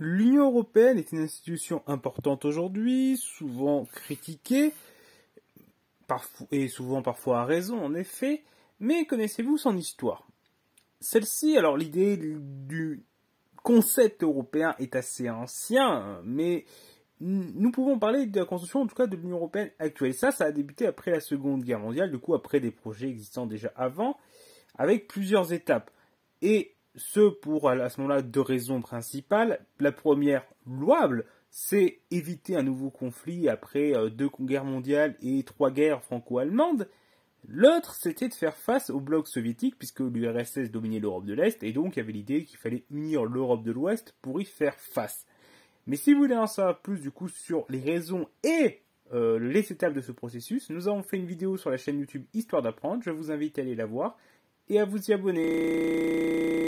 L'Union européenne est une institution importante aujourd'hui, souvent critiquée, et souvent parfois à raison en effet, mais connaissez-vous son histoire Celle-ci, alors l'idée du concept européen est assez ancien, mais nous pouvons parler de la construction en tout cas de l'Union européenne actuelle. Ça, ça a débuté après la Seconde Guerre mondiale, du coup après des projets existants déjà avant, avec plusieurs étapes. Et ce pour, à ce moment-là, deux raisons principales. La première, louable, c'est éviter un nouveau conflit après euh, deux guerres mondiales et trois guerres franco-allemandes. L'autre, c'était de faire face au bloc soviétique, puisque l'URSS dominait l'Europe de l'Est, et donc il y avait l'idée qu'il fallait unir l'Europe de l'Ouest pour y faire face. Mais si vous voulez en savoir plus du coup sur les raisons et euh, les étapes de ce processus, nous avons fait une vidéo sur la chaîne YouTube Histoire d'apprendre, je vous invite à aller la voir et à vous y abonner.